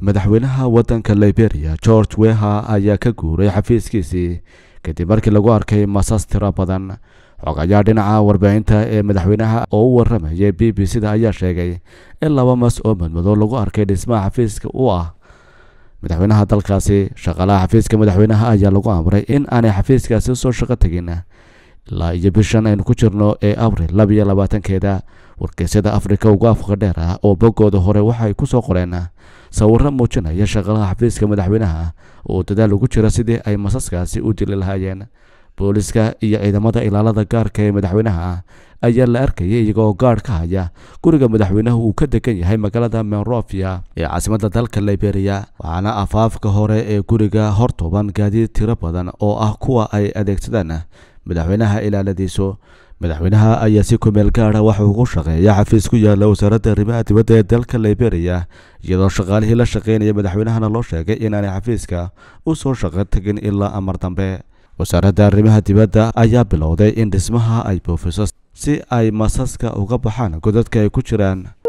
madaxweynaha waddanka liberia george weha ayaa ka guuray xafiiskiisii kadib markii lagu arkay masas tiro badan xog dhinaca warbaahinta ee madaxweynaha oo u warramayay b b c da ayaa sheegay in laba mas oo madmadow lagu arkay dhismaha xafiiska u ah madaxweynaha dalkaasi shaqalaha xafiiska madaxweynaha ayaa lagu amray in aanay xafiiskaasi soo shaqo tegin ilaa iyo bishan aynu ku jirno ee abril labiyo labaatankeeda wargeysyada afrika ugu afka dheer ah oo boggooda hore waxay ku soo qoreen sawiro muujinaya shaqalaha xafiiska madaxweynaha oo dadaal ugu jira sidii ay masaskaasi u dili lahaayeen booliska iyo ciidamada ilaalada gaarka ee madaxweynaha ayaa la arkayay iyagoo gaadh ka haya guriga madaxweynuhu uu ka degan yahay magaalada monrovia ee caasimadda dalka liberiya waxaana afaafka hore ee guriga hortoban gaadiid tiro badan oo ah kuwa ay adeegsadaan madaxweynaha ilaaladiisu madaxweynaha ayaa si kumeel gaara ah waxa ugu shaqeeya xafiis ku yaala wasaaradda arrimaha dibadda ee dalka liberiya iyadoo shaqaalihii la shaqaynaya madaxweynahana loo sheegay inaanay xafiiska u soo shaqo tegin ilaa amar dambe wasaaradda arrimaha dibadda ayaa bilowday in dhismaha ay buufiso si ay masaska uga baxaan godadka ay ku jiraan